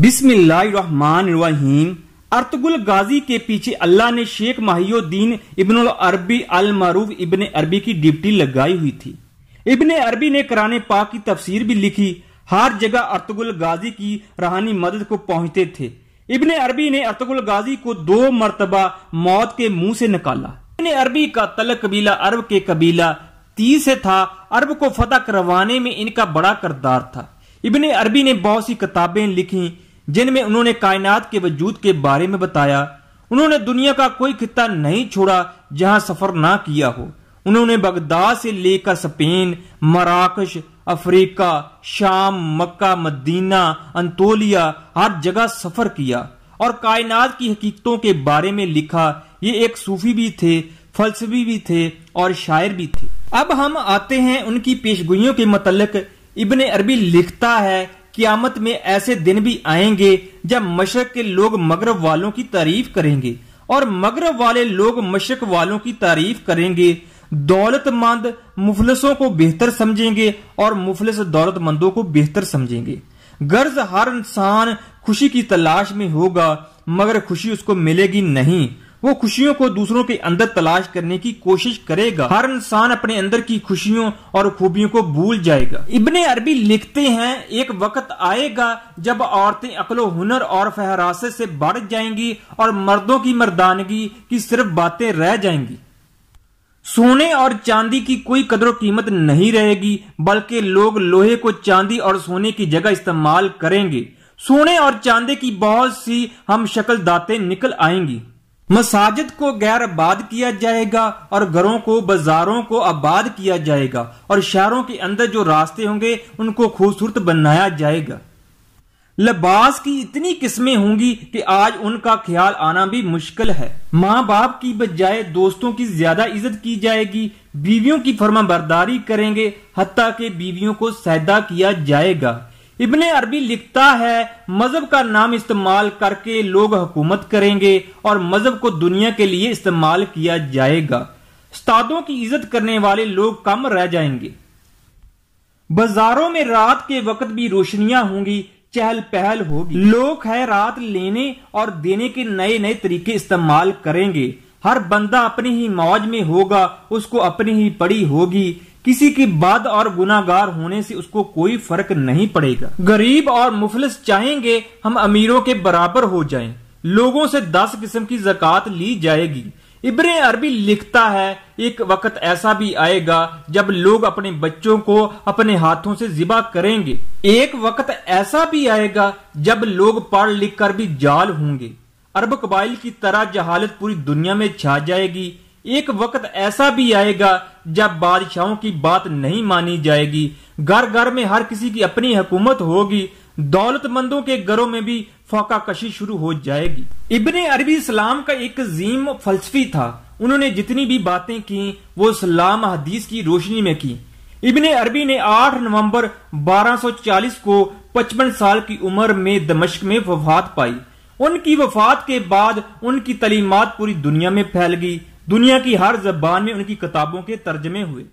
बिस्मिल्लाहिर्रहमानिर्रहीम अर्तगुल गाजी के पीछे अल्लाह ने शेख माहियोद्दीन इबन अरबी अल मारूफ इबन अरबी की डिप्टी लगाई हुई थी इबन अरबी ने कराने पाक की तफसीर भी लिखी हर जगह अर्तगुल गाजी की रहानी मदद को पहुंचते थे इबन अरबी ने अर्तगुल गाजी को दो मरतबा मौत के मुंह से निकाला इब्न अरबी का तल कबीला अरब के कबीला तीस से था अरब को फतह करवाने में इनका बड़ा करदार था इबन अरबी ने बहुत सी किताबें लिखी जिनमें उन्होंने कायनात के वजूद के बारे में बताया उन्होंने दुनिया का कोई खिता नहीं छोड़ा जहां सफर ना किया हो उन्होंने बगदाद से लेकर स्पेन मराकश अफ्रीका शाम मक्का मदीना अंतोलिया हर जगह सफर किया और कायनात की हकीकतों के बारे में लिखा ये एक सूफी भी थे फलसफी भी थे और शायर भी थे अब हम आते हैं उनकी पेशगोइयों के मतलब इबन अरबी लिखता है कियामत में ऐसे दिन भी आएंगे जब मशरक के लोग मगरब वालों की तारीफ करेंगे और मगरब वाले लोग मशरक वालों की तारीफ करेंगे दौलतमंद मुफलसों को बेहतर समझेंगे और मुफलिस दौलतमंदों को बेहतर समझेंगे गर्ज हर इंसान खुशी की तलाश में होगा मगर खुशी उसको मिलेगी नहीं वो खुशियों को दूसरों के अंदर तलाश करने की कोशिश करेगा हर इंसान अपने अंदर की खुशियों और खूबियों को भूल जाएगा इब्ने अरबी लिखते हैं एक वक्त आएगा जब औरतें अकलो हुनर और फहरासे से बढ़ जाएंगी और मर्दों की मर्दानगी की सिर्फ बातें रह जाएंगी सोने और चांदी की कोई कदर कीमत नहीं रहेगी बल्कि लोग लोहे को चांदी और सोने की जगह इस्तेमाल करेंगे सोने और चांदी की बहुत सी हम शक्ल दाते निकल आएंगी मसाजिद को गैर आबाद किया जाएगा और घरों को बाजारों को आबाद किया जाएगा और शहरों के अंदर जो रास्ते होंगे उनको खूबसूरत बनाया जाएगा लबास की इतनी किस्में होंगी कि आज उनका ख्याल आना भी मुश्किल है माँ बाप की बजाय दोस्तों की ज्यादा इज्जत की जाएगी बीवियों की फर्मा बर्दारी करेंगे हती के बीवियों को सैदा किया जाएगा इब्ने अरबी लिखता है मजहब का नाम इस्तेमाल करके लोग हुकूमत करेंगे और मजहब को दुनिया के लिए इस्तेमाल किया जाएगा उस्तादों की इज्जत करने वाले लोग कम रह जाएंगे बाजारों में रात के वक्त भी रोशनियां होंगी चहल पहल होगी लोग है रात लेने और देने के नए नए तरीके इस्तेमाल करेंगे हर बंदा अपनी ही मौज में होगा उसको अपनी ही पड़ी होगी किसी की बात और गुनागार होने से उसको कोई फर्क नहीं पड़ेगा गरीब और मुफलिस चाहेंगे हम अमीरों के बराबर हो जाएं। लोगों से दस किस्म की जक़ात ली जाएगी इब्र अरबी लिखता है एक वक्त ऐसा भी आएगा जब लोग अपने बच्चों को अपने हाथों से जिबा करेंगे एक वक्त ऐसा भी आएगा जब लोग पढ़ लिख कर भी जाल होंगे अरब कबाइल की तरह जहालत पूरी दुनिया में छा जाएगी एक वक्त ऐसा भी आएगा जब बादशाहों की बात नहीं मानी जाएगी घर घर में हर किसी की अपनी हुकूमत होगी दौलतमंदों के घरों में भी फोका कशी शुरू हो जाएगी इबन अरबी इस्लाम का एक जीम फलसफी था उन्होंने जितनी भी बातें की वो इस्लाम हदीस की रोशनी में की इबन अरबी ने 8 नवंबर 1240 को 55 साल की उम्र में दमश्क में वफात पाई उनकी वफात के बाद उनकी तलीमत पूरी दुनिया में फैल गई दुनिया की हर जबान में उनकी किताबों के तर्जमे हुए